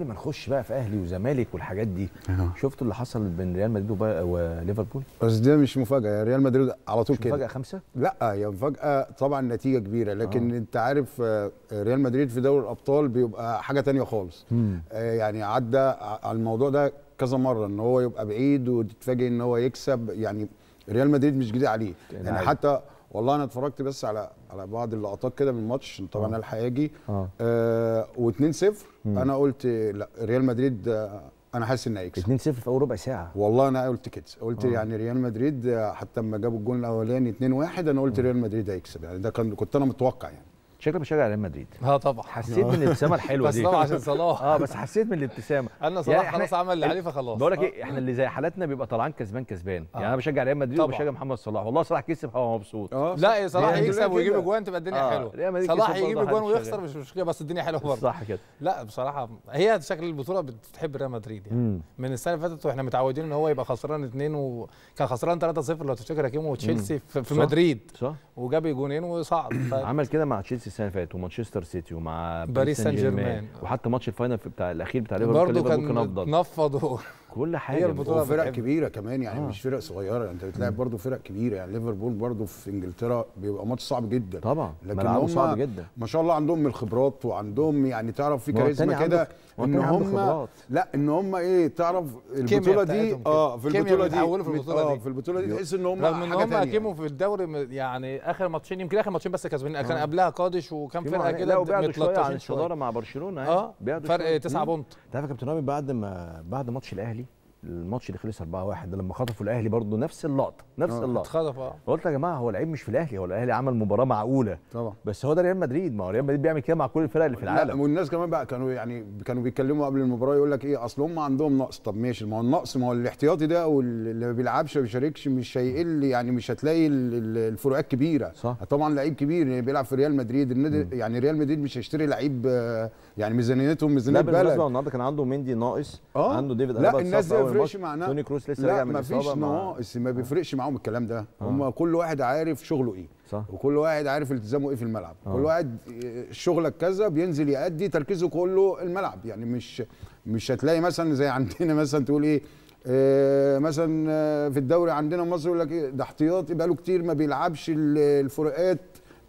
قبل ما نخش بقى في اهلي وزمالك والحاجات دي شفتوا اللي حصل بين ريال مدريد وليفربول بس ده مش مفاجاه يعني ريال مدريد على طول كده مفاجاه خمسه لا هي مفاجاه طبعا نتيجه كبيره لكن آه. انت عارف آه، ريال مدريد في دوري الابطال بيبقى حاجه تانية خالص مم. آه، يعني عدى على الموضوع ده كذا مره ان هو يبقى بعيد وتتفاجئ ان هو يكسب يعني ريال مدريد مش جديد عليه يعني حتى والله انا اتفرجت بس على على بعض اللقطات كده من الماتش طبعا انا آه. الحياجي اه آه و2-0 انا قلت لا ريال مدريد آه، انا حاسس ان هيكسب 2-0 في اول ربع ساعه والله انا قلت كده قلت أوه. يعني ريال مدريد آه، حتى لما جابوا الجول الاولاني 2-1 انا قلت ريال مدريد هيكسب يعني ده كان كنت انا متوقع يعني شكلك بتشجع ريال مدريد اه طبعا حسيت من الابتسامه الحلوه دي بس طبعا عشان صلاح اه بس حسيت من الابتسامه انا يعني صلاح يعني خلاص عمل اللي عليه فخلاص بقول لك ايه اه. احنا اللي زي حالاتنا بيبقى طلعان كسبان كسبان يعني آه. يعني انا بشجع ريال مدريد وبشجع محمد صلاح والله صلاح كسب هو مبسوط اه. لا لا صلاح يكسب ويجيب اجوان تبقى الدنيا اه، حلوه صلاح يجيب اجوان ويخسر مش مشكله بس الدنيا حلوه برضه صح كده لا بصراحه هي شكل البطوله بتحب ريال مدريد يعني من السنه اللي فاتت واحنا متعودين ان هو يبقى خسران اثنين وكان خسران 3-0 لو تفتكر كيمو تشيلسي في مدريد صح وجاب اجونين وصعد عمل كده مع تشيلسي السنه اللي فاتت ومانشستر سيتي ومع باريس سان جيرمان وحتى ماتش الفاينل بتاع الاخير بتاع ليفربول برضه كان, ممكن افضل نفضوا كل حاجه هي البطوله فرق كبيره كمان يعني آه. مش فرق صغيره انت بتلاعب برضو فرق كبيره يعني ليفربول برضو في انجلترا بيبقى ماتش صعب جدا طبعا لكن هم صعب جدا ما شاء الله عندهم الخبرات وعندهم يعني تعرف في كاريزما كده ان هم لا ان هم ايه تعرف البطوله دي اه في البطوله آه، دي في البطوله دي اه في البطوله دي تحس ان هم رغم ان هم هاجموا في الدوري يعني اخر ماتشين يمكن اخر ماتشين بس كسبانين كان آه. قبلها قادش وكان فرقه يعني كده متلطشين عن الصداره مع برشلونه اه فرق 9 بونت انت عارف يا كابتن رامي بعد ما بعد ماتش الاهلي الماتش اللي خلص 4-1 ده لما خطفوا الاهلي برضه نفس اللقطه نفس آه، اللقطه اتخطف اه قلت يا جماعه هو العيب مش في الاهلي هو الاهلي عمل مباراه معقوله طبعا بس هو ده ريال مدريد ما هو ريال مدريد بيعمل كده مع كل الفرق اللي في العالم لا والناس كمان بقى كانوا يعني كانوا بيتكلموا قبل المباراه يقول لك ايه اصل هم عندهم نقص طب ماشي ما هو النقص ما هو الاحتياطي ده واللي ما بيلعبش ما بيشاركش مش هيقل يعني مش هتلاقي الفروقات كبيره صح. طبعا لعيب كبير بيلعب في ريال مدريد النادي يعني ريال مدريد مش هيشتري لعيب آه، يعني ميزانيتهم ميزانيه بلد لا بالمناسبه النهارده كان عنده مندي ناقص آه. عنده ديفيد لا الناس بيفرقش معناه توني كروس لسه راجع من الاصابه ما فيش آه. ما بيفرقش معاهم الكلام ده آه. هم كل واحد عارف شغله ايه صح. وكل واحد عارف التزامه ايه في الملعب آه. كل واحد آه، شغلك كذا بينزل يأدي تركيزه كله الملعب يعني مش مش هتلاقي مثلا زي عندنا مثلا تقول ايه إيه مثلا آه، في الدوري عندنا مصر يقول لك إيه، ده احتياطي بقاله كتير ما بيلعبش الفروقات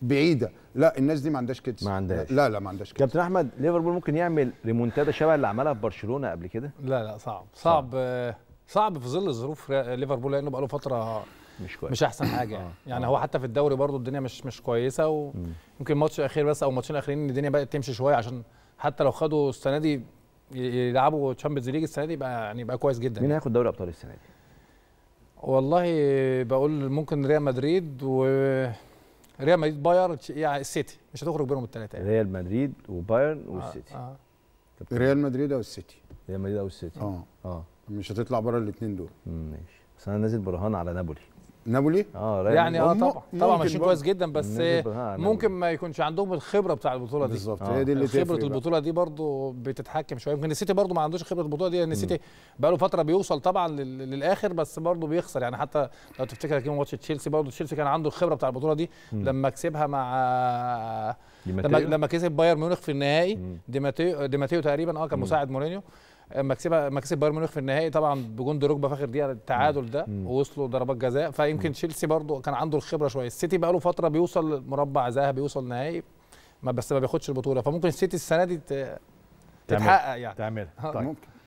بعيده لا الناس دي ما عندهاش كتس ما عندهاش لا لا ما عندهاش كتس كابتن احمد ليفربول ممكن يعمل ريمونتادا شبه اللي عملها في برشلونه قبل كده لا لا صعب صعب صعب, صعب في ظل ظروف ليفربول لانه بقاله فتره مش كويس مش احسن حاجه يعني, يعني هو حتى في الدوري برضه الدنيا مش مش كويسه ويمكن ماتش اخير بس او ماتشين اخرين الدنيا بدات تمشي شويه عشان حتى لو خدوا السنه دي يلعبوا تشامبيونز ليج السنه دي يبقى يعني يبقى كويس جدا مين هياخد دوري ابطال السنه دي؟ والله بقول ممكن ريال مدريد و ريال مدريد بايرن يعني السيتي مش هتخرج بينهم الثلاثه يعني. ريال مدريد وبايرن آه، والسيتي آه. آه. ريال مدريد او السيتي ريال مدريد او السيتي اه اه مش هتطلع بره الاثنين دول ماشي بس انا نازل برهان على نابولي نابولي اه يعني اه طبعا طبعا ماشيين كويس جدا بس ممكن إيه، آه، ما يكونش عندهم الخبره بتاع البطوله دي بالظبط آه. هي دي اللي خبره البطوله دي برضو بتتحكم شويه يمكن السيتي برضو ما عندوش خبره البطوله دي لان يعني السيتي بقى له فتره بيوصل طبعا للاخر بس برضو بيخسر يعني حتى لو تفتكر كده ماتش تشيلسي برضو تشيلسي كان عنده الخبره بتاع البطوله دي لما كسبها مع لما لما كسب بايرن ميونخ في النهائي دي ماتيو دي ماتيو تقريبا اه كان مساعد مورينيو مكسبة مكسب بايرن ميونخ في النهائي طبعا بجون ركبه في اخر دقيقه التعادل ده ووصلوا ضربات جزاء فيمكن تشيلسي برضو كان عنده الخبره شويه السيتي بقى له فتره بيوصل مربع ذهبي بيوصل نهائي ما بس ما بياخدش البطوله فممكن السيتي السنه دي تتحقق يعني تعملها طيب. ممكن